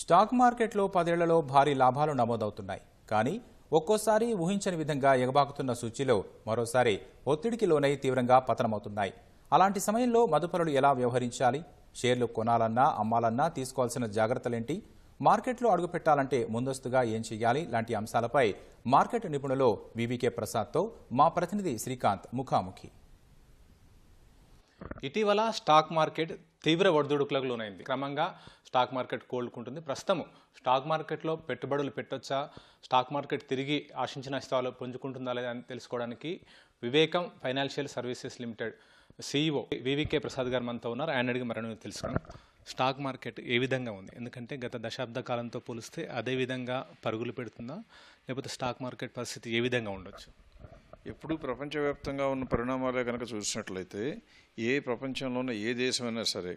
stock మార్కెట్లో పదేళ్లలో భారీ లాభాలు నమోదవుతున్నాయి కానీ ఒక్కోసారి ఊహించని విధంగా ఎగబాకుతున్న సూచీలు మరోసారి ఒత్తిడికి లోనై తీవ్రంగా పతనమవుతున్నాయి అలాంటి సమయంలో మదుపరులు ఎలా వ్యవహరించాలి షేర్లు కొనాలన్నా అమ్మాలన్నా తీసుకోవాల్సిన జాగ్రత్తలేంటి మార్కెట్లో అడుగుపెట్టాలంటే ముందస్తుగా ఏం చెయ్యాలి లాంటి అంశాలపై మార్కెట్ నిపుణులు వివికే ప్రసాద్తో మా ప్రతినిధి శ్రీకాంత్ ముఖాముఖి ఇటీవల స్టాక్ మార్కెట్ తీవ్ర ఒడిదుడుకులకు లోనైంది క్రమంగా స్టాక్ మార్కెట్ కోలుకుంటుంది ప్రస్తుతం స్టాక్ మార్కెట్లో పెట్టుబడులు పెట్టొచ్చా స్టాక్ మార్కెట్ తిరిగి ఆశించిన స్థాయిలో పుంజుకుంటుందా లేదా అని తెలుసుకోవడానికి Vivekam financial services limited CEO V V K Prasad garu మనతో ఉన్నారు ఆయన అడిగి మరణం తెలుసుకున్నాం స్టాక్ మార్కెట్ ఏ విధంగా ఉంది ఎందుకంటే గత దశాబ్ద కాలంతో పోలిస్తే అదే విధంగా పరుగులు పెడుతుందా లేకపోతే స్టాక్ మార్కెట్ పరిస్థితి ఏ విధంగా ఉండొచ్చు ఎప్పుడు ప్రపంచవ్యాప్తంగా ఉన్న పరిణామాలే కనుక చూసినట్లయితే ఏ ఉన్న ఏ దేశమైనా సరే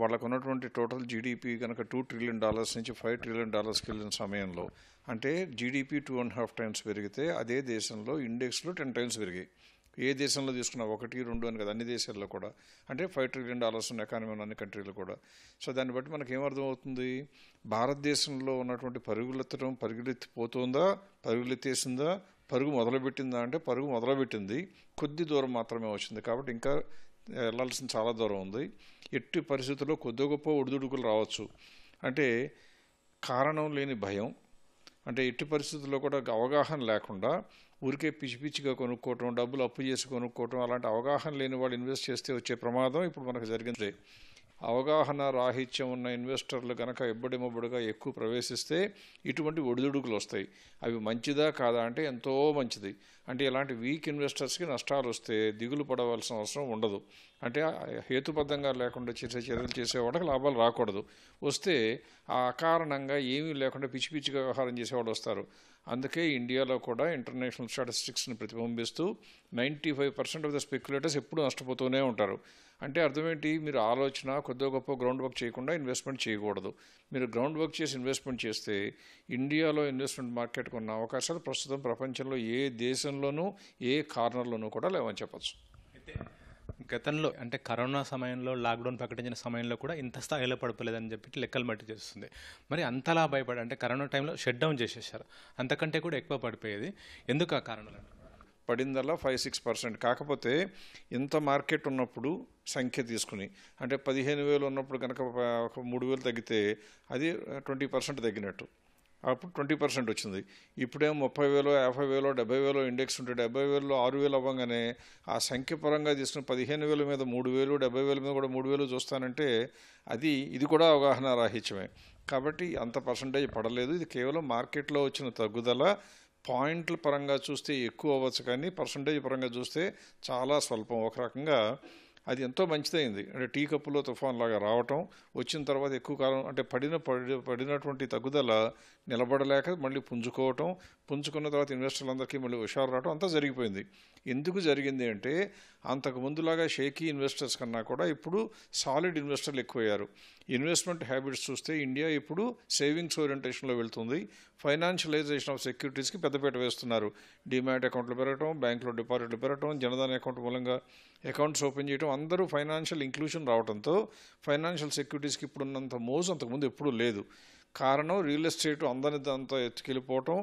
వాళ్ళకు ఉన్నటువంటి టోటల్ జీడిపి కనుక టూ ట్రిలియన్ డాలర్స్ నుంచి ఫైవ్ ట్రిలియన్ డాలర్స్కి వెళ్ళిన సమయంలో అంటే GDP two and half times పెరిగితే అదే దేశంలో ఇండెక్స్లో టెన్ టైమ్స్ పెరిగాయి ఏ దేశంలో తీసుకున్నా ఒకటి రెండు అని కదా అన్ని దేశాల్లో కూడా అంటే ఫైవ్ ట్రిలియన్ డాలర్స్ ఉన్న ఎకానమీ ఉన్న అన్ని కంట్రీలు కూడా సో దాన్ని బట్టి మనకు ఏమర్థమవుతుంది భారతదేశంలో ఉన్నటువంటి పరుగులెత్తడం పరుగులెత్తిపోతుందా పరుగులెత్తేసిందా పరుగు మొదలుపెట్టిందా అంటే పరుగు మొదలుపెట్టింది కొద్ది దూరం మాత్రమే వచ్చింది కాబట్టి ఇంకా వెళ్ళాల్సిన చాలా దూరం ఉంది ఎట్టి పరిస్థితుల్లో కొద్ది గొప్ప ఒడిదుడుకులు రావచ్చు అంటే కారణం లేని భయం అంటే ఎట్టి పరిస్థితుల్లో కూడా అవగాహన లేకుండా ఊరికే పిచ్చి పిచ్చిగా కొనుక్కోవటం డబ్బులు అప్పు చేసి కొనుక్కోవటం అలాంటి అవగాహన లేని వాళ్ళు ఇన్వెస్ట్ చేస్తే వచ్చే ప్రమాదం ఇప్పుడు మనకు జరిగింది అవగాహన రాహిత్యం ఉన్న ఇన్వెస్టర్లు కనుక ఇబ్బడిమబ్బడిగా ఎక్కువ ప్రవేశిస్తే ఇటువంటి ఒడిదుడుకులు వస్తాయి అవి మంచిదా కాదా అంటే ఎంతో మంచిది అంటే ఇలాంటి వీక్ ఇన్వెస్టర్స్కి నష్టాలు వస్తే దిగులు పడవలసిన అవసరం ఉండదు అంటే హేతుబద్ధంగా లేకుండా చేసే చర్యలు చేసేవాడికి లాభాలు రాకూడదు వస్తే ఆ కారణంగా ఏమీ లేకుండా పిచ్చి పిచ్చిగా వ్యవహారం చేసేవాడు వస్తారు అందుకే ఇండియాలో కూడా ఇంటర్నేషనల్ స్టాటిస్టిక్స్ని ప్రతిబింబిస్తూ ninety five percent of the speculators ఎప్పుడూ నష్టపోతూనే ఉంటారు అంటే అర్థం ఏంటి మీరు ఆలోచన కొద్దిగా గొప్ప గ్రౌండ్ వర్క్ చేయకుండా ఇన్వెస్ట్మెంట్ చేయకూడదు మీరు గ్రౌండ్ వర్క్ చేసి ఇన్వెస్ట్మెంట్ చేస్తే ఇండియాలో ఇన్వెస్ట్మెంట్ మార్కెట్కు ఉన్న అవకాశాలు ప్రస్తుతం ప్రపంచంలో ఏ దేశంలో స్టేషన్లోనూ ఏ కార్నర్లోనూ కూడా లేవని చెప్పచ్చు గతంలో అంటే కరోనా సమయంలో లాక్డౌన్ ప్రకటించిన సమయంలో కూడా ఇంత స్థాయిలో పడిపోలేదని చెప్పి లెక్కలు మట్టి చేస్తుంది మరి అంతలా భయపడ అంటే కరోనా టైంలో షట్ డౌన్ చేసేసారు అంతకంటే కూడా ఎక్కువ పడిపోయేది ఎందుకు ఆ కారణాలు పడిందల్లా ఫైవ్ సిక్స్ పర్సెంట్ కాకపోతే ఇంత మార్కెట్ ఉన్నప్పుడు సంఖ్య తీసుకుని అంటే పదిహేను వేలు ఉన్నప్పుడు కనుక ఒక మూడు వేలు తగ్గితే అది ట్వంటీ పర్సెంట్ తగ్గినట్టు అప్పుడు ట్వంటీ పర్సెంట్ వచ్చింది ఇప్పుడేం ముప్పై వేలో యాభై వేలో డెబ్బై వేలో ఇండెక్స్ ఉంటే డెబ్బై వేలలో ఆరు వేలు అవ్వగానే ఆ సంఖ్య పరంగా తీసుకున్న పదిహేను వేల మీద మూడు వేలు డెబ్బై వేల మీద కూడా మూడు వేలు చూస్తానంటే అది ఇది కూడా అవగాహన రాహిత్యమే కాబట్టి అంత పర్సంటేజ్ పడలేదు ఇది కేవలం మార్కెట్లో వచ్చిన తగ్గుదల పాయింట్ల పరంగా చూస్తే ఎక్కువ అవ్వచ్చు కానీ పర్సంటేజ్ పరంగా చూస్తే చాలా స్వల్పం ఒక రకంగా అది ఎంతో మంచిదైంది అంటే టీ కప్పులో తుఫాన్ లాగా రావటం వచ్చిన తర్వాత ఎక్కువ కాలం అంటే పడిన పడి పడినటువంటి తగ్గుదల నిలబడలేక మళ్ళీ పుంజుకోవటం పుంజుకున్న తర్వాత ఇన్వెస్టర్లందరికీ మళ్ళీ హుషారు రావటం అంతా జరిగిపోయింది ఎందుకు జరిగింది అంటే అంతకు ముందులాగా షేకీ ఇన్వెస్టర్స్ కన్నా కూడా ఇప్పుడు సాలిడ్ ఇన్వెస్టర్లు ఎక్కువయ్యారు ఇన్వెస్ట్మెంట్ హ్యాబిట్స్ చూస్తే ఇండియా ఇప్పుడు సేవింగ్స్ ఓరియంటేషన్లో వెళ్తుంది ఫైనాన్షియలైజేషన్ ఆఫ్ సెక్యూరిటీస్కి పెద్దపేట వేస్తున్నారు డిమాట్ అకౌంట్లు పెరగటం బ్యాంకులో డిపాజిట్లు పెరగటం జనధన్ అకౌంట్ మూలంగా అకౌంట్స్ ఓపెన్ చేయడం అందరూ ఫైనాన్షియల్ ఇంక్లూషన్ రావడంతో ఫైనాన్షియల్ సెక్యూరిటీస్కి ఇప్పుడున్నంత మోజు అంతకుముందు ఎప్పుడూ లేదు కారణం రియల్ ఎస్టేట్ అందరి దాంతో ఎత్తుకెళ్ళిపోవటం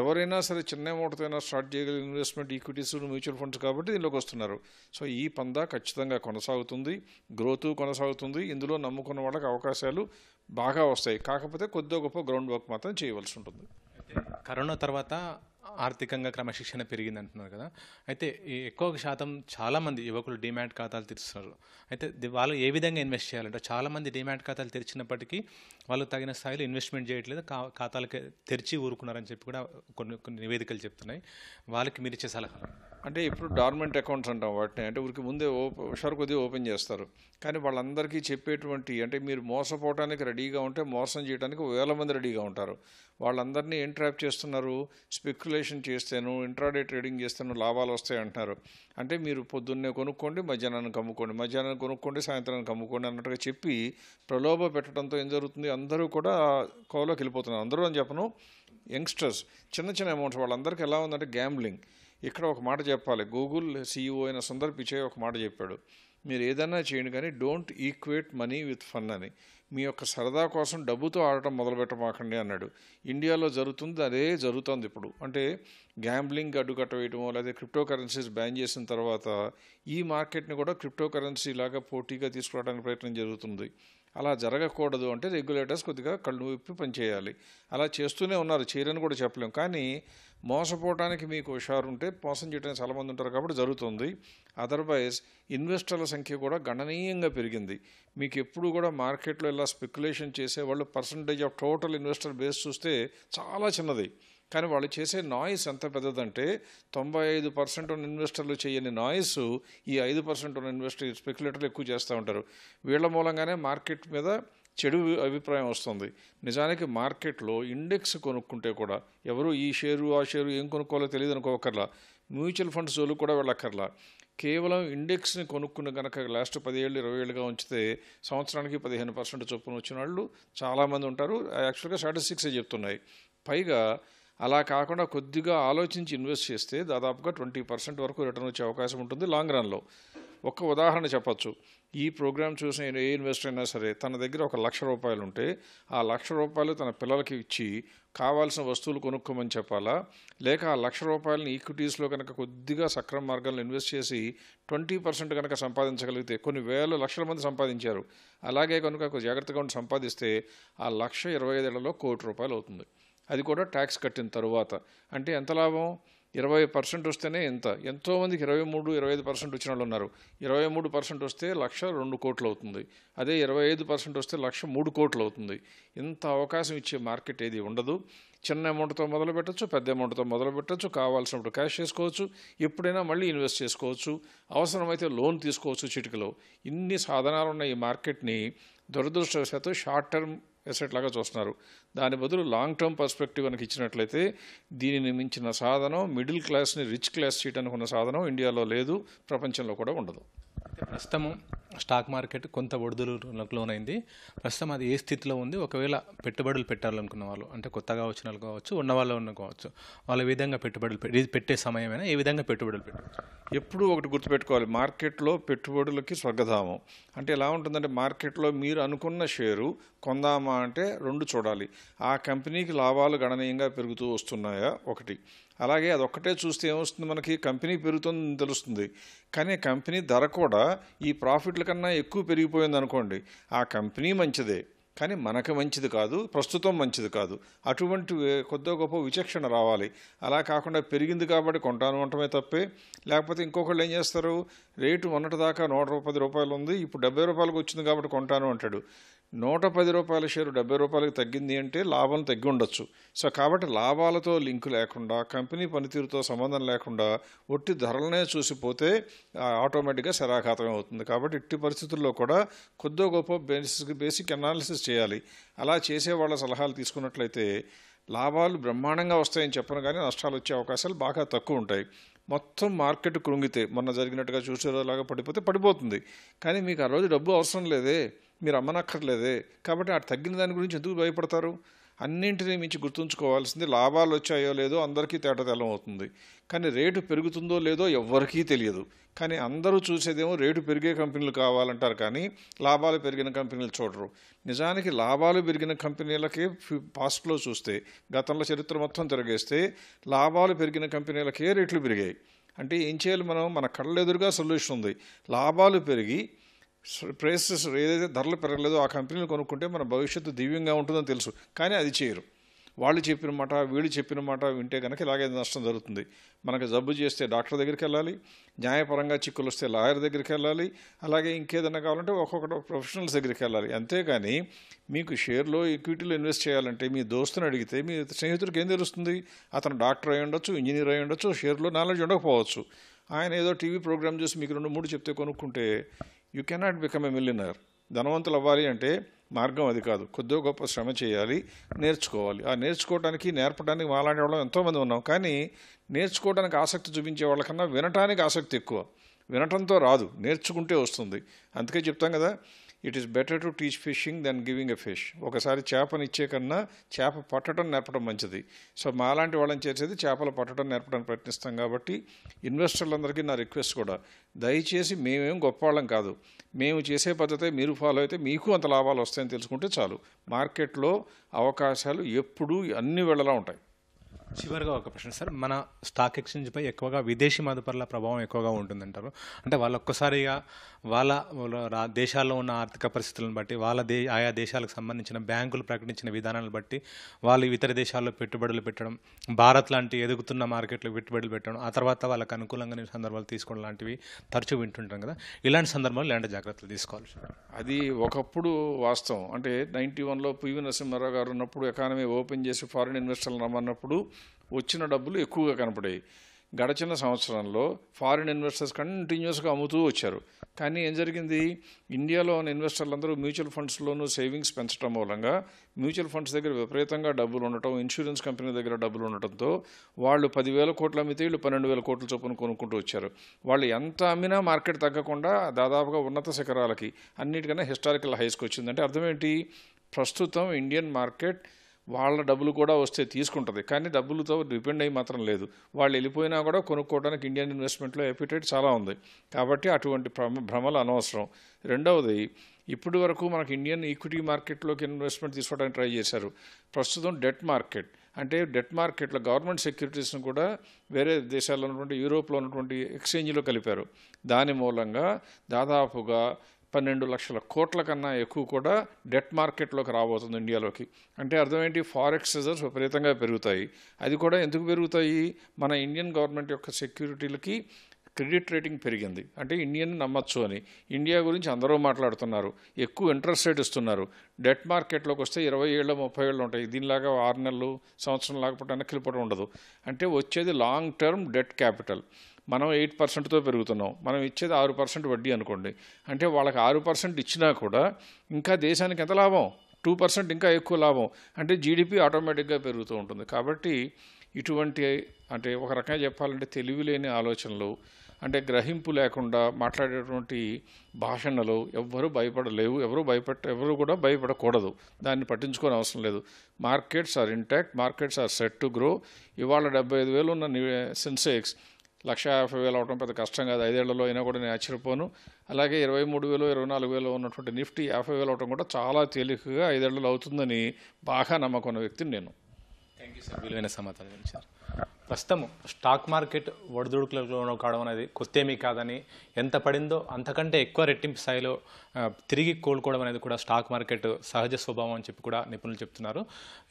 ఎవరైనా సరే చిన్న అయినా స్టార్ట్ చేయగలిగిన ఇన్వెస్ట్మెంట్ ఈక్విటీస్ మ్యూచువల్ ఫండ్స్ కాబట్టి దీనిలోకి వస్తున్నారు సో ఈ పందా ఖచ్చితంగా కొనసాగుతుంది గ్రోత్ కొనసాగుతుంది ఇందులో నమ్ముకున్న వాళ్ళకి అవకాశాలు బాగా వస్తాయి కాకపోతే కొద్దిగా గొప్ప గ్రౌండ్ వర్క్ మాత్రం చేయవలసి ఉంటుంది కరోనా తర్వాత ఆర్థికంగా క్రమశిక్షణ పెరిగింది అంటున్నారు కదా అయితే ఈ ఎక్కువ శాతం చాలామంది యువకులు డిమాట్ ఖాతాలు తెరుస్తున్నారు అయితే వాళ్ళు ఏ విధంగా ఇన్వెస్ట్ చేయాలంటే చాలామంది డిమాట్ ఖాతాలు తెరిచినప్పటికీ వాళ్ళు తగిన స్థాయిలో ఇన్వెస్ట్మెంట్ చేయట్లేదు కా ఖాతాలకి తెరిచి ఊరుకున్నారని చెప్పి కూడా కొన్ని కొన్ని నివేదికలు చెప్తున్నాయి వాళ్ళకి మీరు ఇచ్చే సలహా అంటే ఇప్పుడు డార్మెంట్ అకౌంట్స్ అంటాం వాటిని అంటే ఊరికి ముందే ఓపె కొద్దిగా ఓపెన్ చేస్తారు కానీ వాళ్ళందరికీ చెప్పేటువంటి అంటే మీరు మోసపోవడానికి రెడీగా ఉంటే మోసం చేయడానికి వేల మంది రెడీగా ఉంటారు వాళ్ళందరినీ ఏం ట్రాప్ చేస్తున్నారు స్పెక్యులేషన్ స్పెక్యులేషన్ చేస్తేను ఇంట్రాడే ట్రేడింగ్ చేస్తేను లాభాలు వస్తాయి అంటున్నారు అంటే మీరు పొద్దున్నే కొనుక్కోండి మధ్యాహ్నానికి అమ్ముకోండి మధ్యాహ్నానికి కొనుక్కోండి సాయంత్రానికి అమ్ముకోండి అన్నట్టుగా చెప్పి ప్రలోభ పెట్టడంతో ఏం జరుగుతుంది అందరూ కూడా కోలోకి వెళ్ళిపోతున్నారు అందరూ అని చెప్పను యంగ్స్టర్స్ చిన్న చిన్న అమౌంట్స్ వాళ్ళందరికీ ఎలా ఉందంటే గ్యాంబ్లింగ్ ఇక్కడ ఒక మాట చెప్పాలి గూగుల్ సీఈఓ అయిన సుందర్ పిచాయ్ ఒక మాట చెప్పాడు మీరు ఏదన్నా చేయండి కానీ don't equate money with fun అని మీ యొక్క సరదా కోసం డబ్బుతో ఆడటం మొదలుపెట్టమాకండి అన్నాడు ఇండియాలో జరుగుతుంది అదే జరుగుతుంది ఇప్పుడు అంటే గ్యాంబ్లింగ్ అడ్డుకట్ట వేయటమో లేదా క్రిప్టో కరెన్సీస్ బ్యాన్ చేసిన తర్వాత ఈ మార్కెట్ని కూడా క్రిప్టో కరెన్సీ లాగా పోటీగా తీసుకురావడానికి ప్రయత్నం జరుగుతుంది అలా జరగకూడదు అంటే రెగ్యులేటర్స్ కొద్దిగా కళ్ళు విప్పి పనిచేయాలి అలా చేస్తూనే ఉన్నారు చేయరని కూడా చెప్పలేము కానీ మోసపోవడానికి మీకు హుషారు ఉంటే మోసం చేయడానికి చాలామంది ఉంటారు కాబట్టి జరుగుతుంది అదర్వైజ్ ఇన్వెస్టర్ల సంఖ్య కూడా గణనీయంగా పెరిగింది మీకు ఎప్పుడు కూడా మార్కెట్లో ఇలా స్పెక్యులేషన్ చేసే వాళ్ళు percentage of total investor base చూస్తే చాలా చిన్నది కానీ వాళ్ళు చేసే నాయిస్ ఎంత పెద్దదంటే తొంభై ఐదు పర్సెంట్ ఉన్న ఇన్వెస్టర్లు చేయని నాయిస్ ఈ ఐదు పర్సెంట్ ఉన్న ఇన్వెస్టర్ స్పెక్యులేటర్లు ఎక్కువ చేస్తూ ఉంటారు వీళ్ళ మూలంగానే మార్కెట్ మీద చెడు అభిప్రాయం వస్తుంది నిజానికి మార్కెట్లో ఇండెక్స్ కొనుక్కుంటే కూడా ఎవరు ఈ షేరు ఆ షేరు ఏం కొనుక్కోవాలో తెలియదు అనుకోకర్లా మ్యూచువల్ ఫండ్స్ జోలు కూడా వెళ్ళక్కర్లా కేవలం ఇండెక్స్ని కొనుక్కుని కనుక లాస్ట్ ఏళ్ళు ఇరవై ఏళ్ళుగా ఉంచితే సంవత్సరానికి పదిహేను పర్సెంట్ చొప్పున వచ్చిన వాళ్ళు చాలామంది ఉంటారు యాక్చువల్గా స్టాటిస్టిక్సే చెప్తున్నాయి పైగా అలా కాకుండా కొద్దిగా ఆలోచించి ఇన్వెస్ట్ చేస్తే దాదాపుగా ట్వంటీ పర్సెంట్ వరకు రిటర్న్ వచ్చే అవకాశం ఉంటుంది లాంగ్ రన్లో ఒక్క ఉదాహరణ చెప్పచ్చు ఈ ప్రోగ్రామ్ చూసిన ఏ ఇన్వెస్టర్ అయినా సరే తన దగ్గర ఒక లక్ష రూపాయలు ఉంటే ఆ లక్ష రూపాయలు తన పిల్లలకి ఇచ్చి కావాల్సిన వస్తువులు కొనుక్కోమని చెప్పాలా లేక ఆ లక్ష రూపాయలని ఈక్విటీస్లో కనుక కొద్దిగా సక్రమ మార్గంలో ఇన్వెస్ట్ చేసి ట్వంటీ పర్సెంట్ కనుక సంపాదించగలిగితే కొన్ని వేల లక్షల మంది సంపాదించారు అలాగే కనుక జాగ్రత్తగా ఉండి సంపాదిస్తే ఆ లక్ష ఇరవై ఏళ్లలో కోటి రూపాయలు అవుతుంది అది కూడా ట్యాక్స్ కట్టిన తర్వాత అంటే ఎంత లాభం ఇరవై పర్సెంట్ వస్తేనే ఎంత ఎంతోమందికి ఇరవై మూడు ఇరవై ఐదు పర్సెంట్ వచ్చిన వాళ్ళు ఉన్నారు ఇరవై మూడు పర్సెంట్ వస్తే లక్ష రెండు కోట్లు అవుతుంది అదే ఇరవై ఐదు పర్సెంట్ వస్తే లక్ష మూడు కోట్లు అవుతుంది ఇంత అవకాశం ఇచ్చే మార్కెట్ ఏది ఉండదు చిన్న అమౌంట్తో మొదలు పెట్టచ్చు పెద్ద అమౌంట్తో మొదలు పెట్టచ్చు కావాల్సినప్పుడు క్యాష్ చేసుకోవచ్చు ఎప్పుడైనా మళ్ళీ ఇన్వెస్ట్ చేసుకోవచ్చు అవసరమైతే లోన్ తీసుకోవచ్చు చిటికలో ఇన్ని సాధనాలు ఉన్న ఈ మార్కెట్ని దురదృష్టవశాత్తు షార్ట్ టర్మ్ ఎసెట్ లాగా చూస్తున్నారు దాని బదులు లాంగ్ టర్మ్ పర్స్పెక్టివ్ కనుక ఇచ్చినట్లయితే దీనిని మించిన సాధనం మిడిల్ క్లాస్ని రిచ్ క్లాస్ చేయడానికి ఉన్న సాధనం ఇండియాలో లేదు ప్రపంచంలో కూడా ఉండదు ప్రస్తుతం ప్రస్తుతము స్టాక్ మార్కెట్ కొంత ఒడిదుడులకు లోనైంది ప్రస్తుతం అది ఏ స్థితిలో ఉంది ఒకవేళ పెట్టుబడులు పెట్టాలనుకున్న వాళ్ళు అంటే కొత్తగా వచ్చిన వాళ్ళు కావచ్చు ఉన్న వాళ్ళు ఉన్న కావచ్చు వాళ్ళ విధంగా పెట్టుబడులు పెట్టే సమయమైనా ఏ విధంగా పెట్టుబడులు పెట్టారు ఎప్పుడు ఒకటి గుర్తుపెట్టుకోవాలి మార్కెట్లో పెట్టుబడులకి స్వర్గధామం అంటే ఎలా ఉంటుందంటే మార్కెట్లో మీరు అనుకున్న షేరు కొందామా అంటే రెండు చూడాలి ఆ కంపెనీకి లాభాలు గణనీయంగా పెరుగుతూ వస్తున్నాయా ఒకటి అలాగే అదొక్కటే చూస్తే ఏమొస్తుంది మనకి కంపెనీ పెరుగుతుందని తెలుస్తుంది కానీ కంపెనీ ధర కూడా ఈ ప్రాఫిట్ల కన్నా ఎక్కువ పెరిగిపోయింది అనుకోండి ఆ కంపెనీ మంచిదే కానీ మనకు మంచిది కాదు ప్రస్తుతం మంచిది కాదు అటువంటి కొద్దో గొప్ప విచక్షణ రావాలి అలా కాకుండా పెరిగింది కాబట్టి కొంటాను ఉండటమే తప్పే లేకపోతే ఇంకొకళ్ళు ఏం చేస్తారు రేటు మొన్నటిదాకా నూట రూపాయలు ఉంది ఇప్పుడు డెబ్బై రూపాయలకు వచ్చింది కాబట్టి కొంటాను అంటాడు నూట పది రూపాయల షేరు డెబ్బై రూపాయలకు తగ్గింది అంటే లాభం తగ్గి ఉండొచ్చు సో కాబట్టి లాభాలతో లింకు లేకుండా కంపెనీ పనితీరుతో సంబంధం లేకుండా ఒట్టి ధరలనే చూసిపోతే ఆటోమేటిక్గా శరాఘాతం అవుతుంది కాబట్టి ఇట్టి పరిస్థితుల్లో కూడా కొద్దో గొప్ప బేసిక్ బేసిక్ అనాలిసిస్ చేయాలి అలా చేసే వాళ్ళ సలహాలు తీసుకున్నట్లయితే లాభాలు బ్రహ్మాండంగా వస్తాయని చెప్పను కానీ నష్టాలు వచ్చే అవకాశాలు బాగా తక్కువ ఉంటాయి మొత్తం మార్కెట్ కృంగితే మొన్న జరిగినట్టుగా చూసేలాగా పడిపోతే పడిపోతుంది కానీ మీకు ఆ రోజు డబ్బు అవసరం లేదే మీరు అమ్మనక్కర్లేదే కాబట్టి ఆ తగ్గిన దాని గురించి ఎందుకు భయపడతారు అన్నింటినీ మించి గుర్తుంచుకోవాల్సింది లాభాలు వచ్చాయో లేదో అందరికీ తేటతెల్లం అవుతుంది కానీ రేటు పెరుగుతుందో లేదో ఎవ్వరికీ తెలియదు కానీ అందరూ చూసేదేమో రేటు పెరిగే కంపెనీలు కావాలంటారు కానీ లాభాలు పెరిగిన కంపెనీలు చూడరు నిజానికి లాభాలు పెరిగిన కంపెనీలకే పాస్ట్లో చూస్తే గతంలో చరిత్ర మొత్తం తిరగేస్తే లాభాలు పెరిగిన కంపెనీలకే రేట్లు పెరిగాయి అంటే ఏం చేయాలి మనం మన కళ్ళెదురుగా సొల్యూషన్ ఉంది లాభాలు పెరిగి ప్రైసెస్ ఏదైతే ధరలు పెరగలేదో ఆ కంపెనీలు కొనుక్కుంటే మన భవిష్యత్తు దివ్యంగా ఉంటుందని తెలుసు కానీ అది చేయరు వాళ్ళు చెప్పిన మాట వీళ్ళు చెప్పిన మాట వింటే కనుక ఇలాగే నష్టం జరుగుతుంది మనకు జబ్బు చేస్తే డాక్టర్ దగ్గరికి వెళ్ళాలి న్యాయపరంగా చిక్కులు వస్తే లాయర్ దగ్గరికి వెళ్ళాలి అలాగే ఇంకేదైనా కావాలంటే ఒక్కొక్కటి ప్రొఫెషనల్స్ దగ్గరికి వెళ్ళాలి అంతేగాని మీకు షేర్లో ఈక్విటీలో ఇన్వెస్ట్ చేయాలంటే మీ దోస్తుని అడిగితే మీ స్నేహితుడికి ఏం తెలుస్తుంది అతను డాక్టర్ అయి ఉండొచ్చు ఇంజనీర్ అయి ఉండొచ్చు షేర్లో నాలెడ్జ్ ఉండకపోవచ్చు ఆయన ఏదో టీవీ ప్రోగ్రామ్ చూసి మీకు రెండు మూడు చెప్తే కొనుక్కుంటే you cannot become a millionaire ధనవంతులు అవ్వాలి అంటే మార్గం అది కాదు కొద్దిగా గొప్ప శ్రమ చేయాలి నేర్చుకోవాలి ఆ నేర్చుకోవడానికి నేర్పడానికి మాలాంటి వాళ్ళం ఎంతోమంది ఉన్నాం కానీ నేర్చుకోవడానికి ఆసక్తి చూపించే వాళ్ళకన్నా వినటానికి ఆసక్తి ఎక్కువ వినటంతో రాదు నేర్చుకుంటే వస్తుంది అందుకే చెప్తాం కదా it is better to teach fishing than giving a fish ఒకసారి చేపని ఇచ్చే కన్నా చేప పట్టడం నేర్పడం మంచిది సో మాలాంటి వాళ్ళని చేసేది చేపలు పట్టడం నేర్పడానికి ప్రయత్నిస్తాం కాబట్టి ఇన్వెస్టర్లందరికీ నా రిక్వెస్ట్ కూడా దయచేసి మేమేం గొప్పవాళ్ళం కాదు మేము చేసే పద్ధతి మీరు ఫాలో అయితే మీకు అంత లాభాలు వస్తాయని తెలుసుకుంటే చాలు మార్కెట్లో అవకాశాలు ఎప్పుడూ అన్ని వేళలా ఉంటాయి చివరిగా ఒక ప్రశ్న సార్ మన స్టాక్ ఎక్స్చేంజ్పై ఎక్కువగా విదేశీ మదుపర్ల ప్రభావం ఎక్కువగా ఉంటుందంటారు అంటే వాళ్ళు ఒక్కసారిగా వాళ్ళ దేశాల్లో ఉన్న ఆర్థిక పరిస్థితులను బట్టి వాళ్ళ దే ఆయా దేశాలకు సంబంధించిన బ్యాంకులు ప్రకటించిన విధానాలను బట్టి వాళ్ళు ఇతర దేశాల్లో పెట్టుబడులు పెట్టడం భారత్ లాంటి ఎదుగుతున్న మార్కెట్లో పెట్టుబడులు పెట్టడం ఆ తర్వాత వాళ్ళకు అనుకూలంగా సందర్భాలు తీసుకోవడం లాంటివి తరచూ వింటుంటాం కదా ఇలాంటి సందర్భాలు ఇలాంటి జాగ్రత్తలు తీసుకోవాలి అది ఒకప్పుడు వాస్తవం అంటే నైంటీ వన్లో పివి నరసింహారావు గారు ఉన్నప్పుడు ఎకానమీ ఓపెన్ చేసి ఫారిన్ ఇన్వెస్టర్లు రమ్మన్నప్పుడు వచ్చిన డబ్బులు ఎక్కువగా కనపడేవి గడచిన సంవత్సరంలో ఫారిన్ ఇన్వెస్టర్స్ కంటిన్యూస్గా అమ్ముతూ వచ్చారు కానీ ఏం జరిగింది ఇండియాలో ఉన్న అందరూ మ్యూచువల్ ఫండ్స్లోనూ సేవింగ్స్ పెంచడం మూలంగా మ్యూచువల్ ఫండ్స్ దగ్గర విపరీతంగా డబ్బులు ఉండటం ఇన్సూరెన్స్ కంపెనీ దగ్గర డబ్బులు ఉండటంతో వాళ్ళు పదివేల కోట్లు అమ్మితే వీళ్ళు పన్నెండు వేల కోట్ల చొప్పున కొనుక్కుంటూ వచ్చారు వాళ్ళు ఎంత అమ్మినా మార్కెట్ తగ్గకుండా దాదాపుగా ఉన్నత శిఖరాలకి అన్నిటికన్నా హిస్టారికల్ హైస్కి వచ్చిందంటే అర్థం ఏంటి ప్రస్తుతం ఇండియన్ మార్కెట్ వాళ్ళ డబ్బులు కూడా వస్తే తీసుకుంటుంది కానీ డబ్బులతో డిపెండ్ అయ్యి మాత్రం లేదు వాళ్ళు వెళ్ళిపోయినా కూడా కొనుక్కోవడానికి ఇండియన్ ఇన్వెస్ట్మెంట్లో ఎపిటైట్ చాలా ఉంది కాబట్టి అటువంటి భ్రమ భ్రమలు అనవసరం రెండవది ఇప్పటి వరకు మనకు ఇండియన్ ఈక్విటీ మార్కెట్లోకి ఇన్వెస్ట్మెంట్ తీసుకోవడానికి ట్రై చేశారు ప్రస్తుతం డెట్ మార్కెట్ అంటే డెట్ మార్కెట్లో గవర్నమెంట్ సెక్యూరిటీస్ని కూడా వేరే దేశాల్లో ఉన్నటువంటి యూరోప్లో ఉన్నటువంటి ఎక్స్చేంజ్లో కలిపారు దాని మూలంగా దాదాపుగా పన్నెండు లక్షల కోట్ల కన్నా ఎక్కువ కూడా డెట్ మార్కెట్లోకి రాబోతుంది ఇండియాలోకి అంటే అర్థం ఏంటి ఫారెక్స్ రిజర్వ్స్ విపరీతంగా పెరుగుతాయి అది కూడా ఎందుకు పెరుగుతాయి మన ఇండియన్ గవర్నమెంట్ యొక్క సెక్యూరిటీలకి క్రెడిట్ రేటింగ్ పెరిగింది అంటే ఇండియన్ నమ్మచ్చు అని ఇండియా గురించి అందరూ మాట్లాడుతున్నారు ఎక్కువ ఇంట్రెస్ట్ రేట్ ఇస్తున్నారు డెట్ మార్కెట్లోకి వస్తే ఇరవై ఏళ్ళు ముప్పై ఏళ్ళు ఉంటాయి దీనిలాగా ఆరు నెలలు సంవత్సరం లేకపోతే వెనక్కిలిపోవడం ఉండదు అంటే వచ్చేది లాంగ్ టర్మ్ డెట్ క్యాపిటల్ మనం ఎయిట్ పర్సెంట్తో పెరుగుతున్నాం మనం ఇచ్చేది ఆరు పర్సెంట్ వడ్డీ అనుకోండి అంటే వాళ్ళకి ఆరు పర్సెంట్ ఇచ్చినా కూడా ఇంకా దేశానికి ఎంత లాభం టూ పర్సెంట్ ఇంకా ఎక్కువ లాభం అంటే జీడిపి ఆటోమేటిక్గా పెరుగుతూ ఉంటుంది కాబట్టి ఇటువంటి అంటే ఒక రకంగా చెప్పాలంటే తెలివి లేని ఆలోచనలు అంటే గ్రహింపు లేకుండా మాట్లాడేటువంటి భాషణలు ఎవ్వరూ భయపడలేవు ఎవరు భయపెట్ట ఎవరు కూడా భయపడకూడదు దాన్ని పట్టించుకోని అవసరం లేదు markets are intact markets are set to grow ఇవాళ డెబ్బై ఐదు వేలు ఉన్న సెన్సెక్స్ లక్ష యాభై వేలు అవడం పెద్ద కష్టం కాదు ఐదేళ్లలో అయినా కూడా నేను ఆశ్చర్యపోను అలాగే ఇరవై మూడు వేలు ఇరవై నాలుగు వేలు ఉన్నటువంటి నిఫ్టీ యాభై వేలు అవడం కూడా చాలా తేలికగా ఐదేళ్లలో అవుతుందని బాగా నమ్మకం వ్యక్తిని నేను థ్యాంక్ యూ విలువైన సమాచారం ప్రస్తుతం స్టాక్ మార్కెట్ ఒడిదుడుకులలో కావడం అనేది ఏమీ కాదని ఎంత పడిందో అంతకంటే ఎక్కువ రెట్టింపు స్థాయిలో తిరిగి కోలుకోవడం అనేది కూడా స్టాక్ మార్కెట్ సహజ స్వభావం అని చెప్పి కూడా నిపుణులు చెప్తున్నారు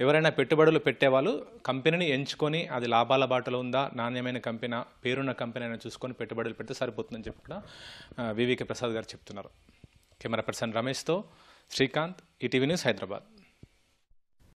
ఎవరైనా పెట్టుబడులు పెట్టేవాళ్ళు కంపెనీని ఎంచుకొని అది లాభాల బాటలో ఉందా నాణ్యమైన కంపెనీ పేరున్న కంపెనీ అని చూసుకొని పెట్టుబడులు పెడితే సరిపోతుందని చెప్పి కూడా వివికే ప్రసాద్ గారు చెప్తున్నారు కెమెరా పర్సన్ రమేష్తో శ్రీకాంత్ ఈటీవీ న్యూస్ హైదరాబాద్